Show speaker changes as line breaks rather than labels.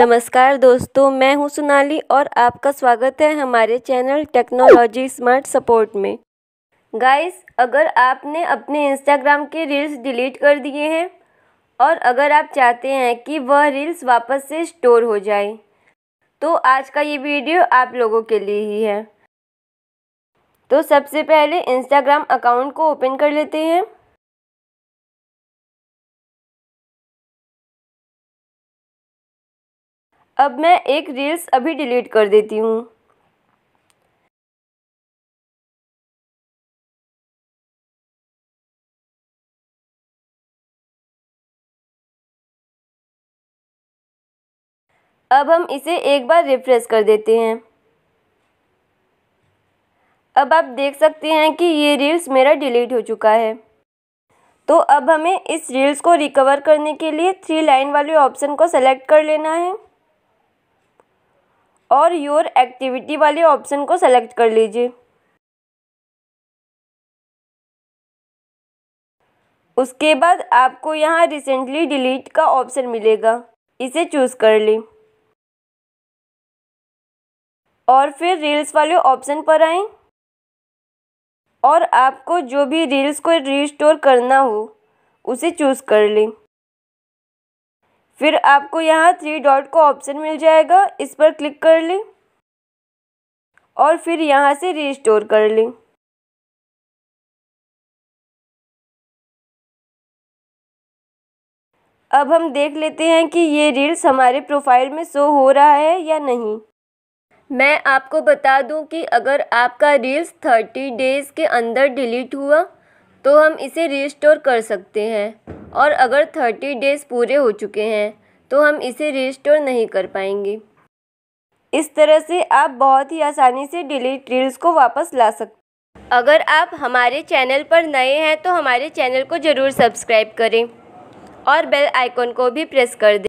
नमस्कार दोस्तों मैं हूं सोनाली और आपका स्वागत है हमारे चैनल टेक्नोलॉजी स्मार्ट सपोर्ट में गाइस अगर आपने अपने इंस्टाग्राम के रील्स डिलीट कर दिए हैं और अगर आप चाहते हैं कि वह रील्स वापस से स्टोर हो जाए तो आज का ये वीडियो आप लोगों के लिए ही है
तो सबसे पहले इंस्टाग्राम अकाउंट को ओपन कर लेते हैं अब मैं एक रील्स अभी डिलीट कर देती हूँ अब हम इसे एक बार रिफ्रेश कर देते हैं
अब आप देख सकते हैं कि ये रील्स मेरा डिलीट हो चुका है तो अब हमें इस रील्स को रिकवर करने के लिए थ्री लाइन वाले ऑप्शन को सेलेक्ट कर लेना है
और योर एक्टिविटी वाले ऑप्शन को सेलेक्ट कर लीजिए उसके बाद आपको यहाँ रिसेंटली डिलीट का ऑप्शन मिलेगा इसे चूज़ कर
लें और फिर रील्स वाले ऑप्शन पर आए और आपको जो भी रील्स को रिस्टोर करना हो उसे चूज़ कर लें फिर आपको यहाँ थ्री डॉट
का ऑप्शन मिल जाएगा इस पर क्लिक कर लें और फिर यहाँ से रिस्टोर कर लें अब हम देख लेते हैं कि ये रील्स हमारे
प्रोफाइल में शो हो रहा है या नहीं मैं आपको बता दूं कि अगर आपका रील्स थर्टी डेज़ के अंदर डिलीट हुआ तो हम इसे रिस्टोर कर सकते हैं और अगर थर्टी डेज़ पूरे हो चुके हैं तो हम इसे रिस्टोर नहीं कर पाएंगे इस तरह से आप बहुत ही आसानी से डिलीट रील्स को वापस ला सकते अगर आप हमारे चैनल पर नए हैं तो हमारे चैनल को ज़रूर सब्सक्राइब करें और बेल आइकॉन को भी प्रेस कर दें